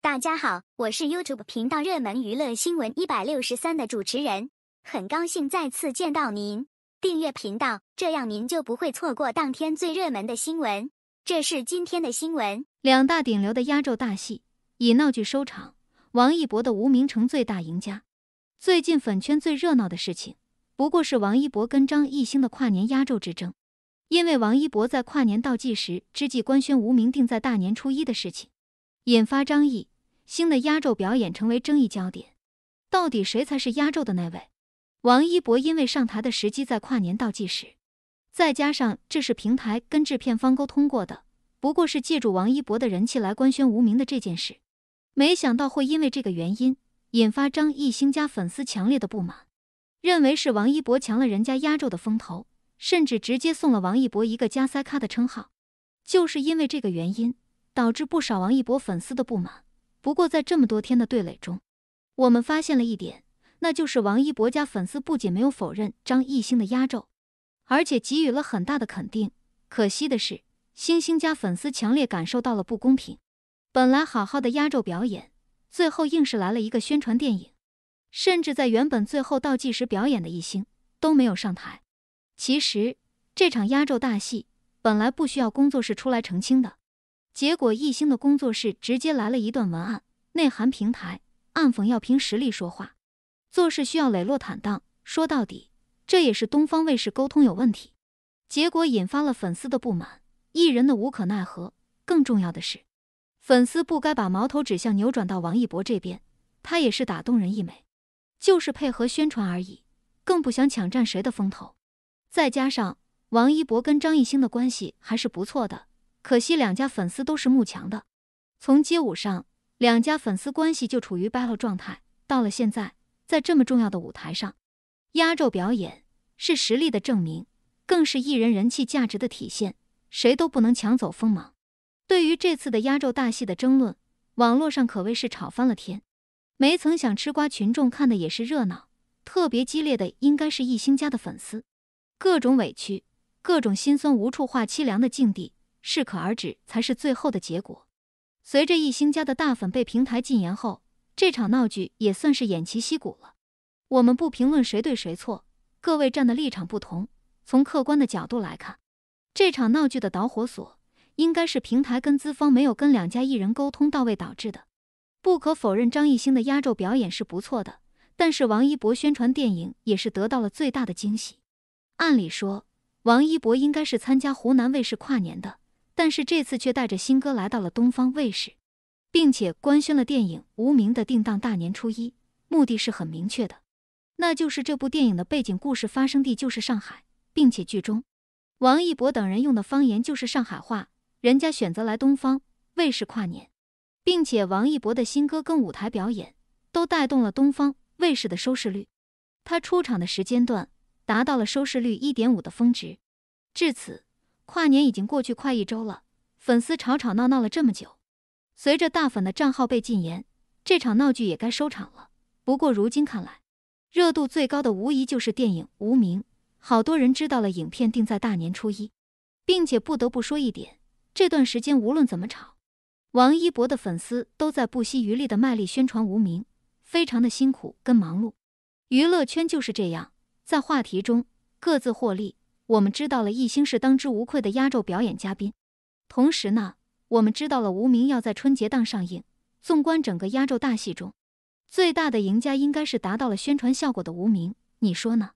大家好，我是 YouTube 频道热门娱乐新闻一百六十三的主持人，很高兴再次见到您。订阅频道，这样您就不会错过当天最热门的新闻。这是今天的新闻：两大顶流的压轴大戏以闹剧收场，王一博的《无名》成最大赢家。最近粉圈最热闹的事情，不过是王一博跟张艺兴的跨年压轴之争。因为王一博在跨年倒计时之际官宣《无名》定在大年初一的事情。引发张艺兴的压轴表演成为争议焦点，到底谁才是压轴的那位？王一博因为上台的时机在跨年倒计时，再加上这是平台跟制片方沟通过的，不过是借助王一博的人气来官宣无名的这件事，没想到会因为这个原因引发张艺兴家粉丝强烈的不满，认为是王一博抢了人家压轴的风头，甚至直接送了王一博一个“加塞咖”的称号，就是因为这个原因。导致不少王一博粉丝的不满。不过，在这么多天的对垒中，我们发现了一点，那就是王一博家粉丝不仅没有否认张艺兴的压轴，而且给予了很大的肯定。可惜的是，星星家粉丝强烈感受到了不公平。本来好好的压轴表演，最后硬是来了一个宣传电影，甚至在原本最后倒计时表演的艺兴都没有上台。其实，这场压轴大戏本来不需要工作室出来澄清的。结果，艺兴的工作室直接来了一段文案，内涵平台暗讽，要凭实力说话，做事需要磊落坦荡，说到底，这也是东方卫视沟通有问题。结果引发了粉丝的不满，艺人的无可奈何。更重要的是，粉丝不该把矛头指向扭转到王一博这边，他也是打动人一枚，就是配合宣传而已，更不想抢占谁的风头。再加上王一博跟张艺兴的关系还是不错的。可惜两家粉丝都是慕强的，从街舞上两家粉丝关系就处于 battle 状态，到了现在，在这么重要的舞台上，压轴表演是实力的证明，更是艺人人气价值的体现，谁都不能抢走锋芒。对于这次的压轴大戏的争论，网络上可谓是吵翻了天。没曾想吃瓜群众看的也是热闹，特别激烈的应该是艺兴家的粉丝，各种委屈，各种心酸无处话凄凉的境地。适可而止才是最后的结果。随着艺兴家的大粉被平台禁言后，这场闹剧也算是偃旗息鼓了。我们不评论谁对谁错，各位站的立场不同。从客观的角度来看，这场闹剧的导火索应该是平台跟资方没有跟两家艺人沟通到位导致的。不可否认，张艺兴的压轴表演是不错的，但是王一博宣传电影也是得到了最大的惊喜。按理说，王一博应该是参加湖南卫视跨年的。但是这次却带着新歌来到了东方卫视，并且官宣了电影《无名》的定档大年初一，目的是很明确的，那就是这部电影的背景故事发生地就是上海，并且剧中王一博等人用的方言就是上海话，人家选择来东方卫视跨年，并且王一博的新歌跟舞台表演都带动了东方卫视的收视率，他出场的时间段达到了收视率一点五的峰值，至此。跨年已经过去快一周了，粉丝吵吵闹闹了这么久，随着大粉的账号被禁言，这场闹剧也该收场了。不过如今看来，热度最高的无疑就是电影《无名》，好多人知道了影片定在大年初一，并且不得不说一点，这段时间无论怎么吵，王一博的粉丝都在不惜余力的卖力宣传《无名》，非常的辛苦跟忙碌。娱乐圈就是这样，在话题中各自获利。我们知道了，艺兴是当之无愧的压轴表演嘉宾。同时呢，我们知道了《无名》要在春节档上映。纵观整个压轴大戏中，最大的赢家应该是达到了宣传效果的《无名》，你说呢？